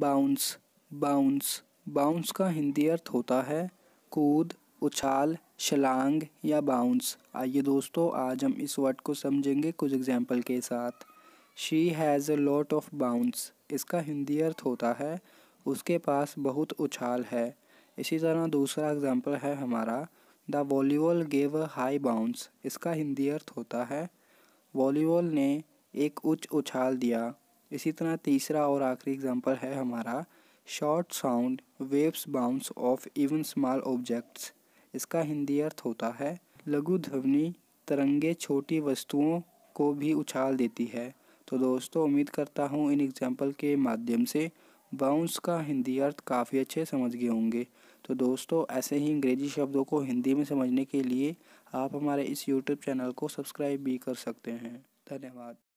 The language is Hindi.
बाउंस बाउंस बाउंस का हिंदी अर्थ होता है कूद उछाल शलांग या बाउंस आइए दोस्तों आज हम इस वर्ड को समझेंगे कुछ एग्जाम्पल के साथ she has a lot of bounce इसका हिंदी अर्थ होता है उसके पास बहुत उछाल है इसी तरह दूसरा एग्जाम्पल है हमारा the volleyball gave a high bounce इसका हिंदी अर्थ होता है वॉलीबॉल ने एक उच्च उछाल दिया इसी तरह तीसरा और आखिरी एग्जाम्पल है हमारा short sound waves bounce off even small objects इसका हिंदी अर्थ होता है लघु ध्वनि तरंगे छोटी वस्तुओं को भी उछाल देती है तो दोस्तों उम्मीद करता हूँ इन एग्जाम्पल के माध्यम से बाउंस का हिंदी अर्थ काफ़ी अच्छे समझ गए होंगे तो दोस्तों ऐसे ही अंग्रेजी शब्दों को हिंदी में समझने के लिए आप हमारे इस यूट्यूब चैनल को सब्सक्राइब भी कर सकते हैं धन्यवाद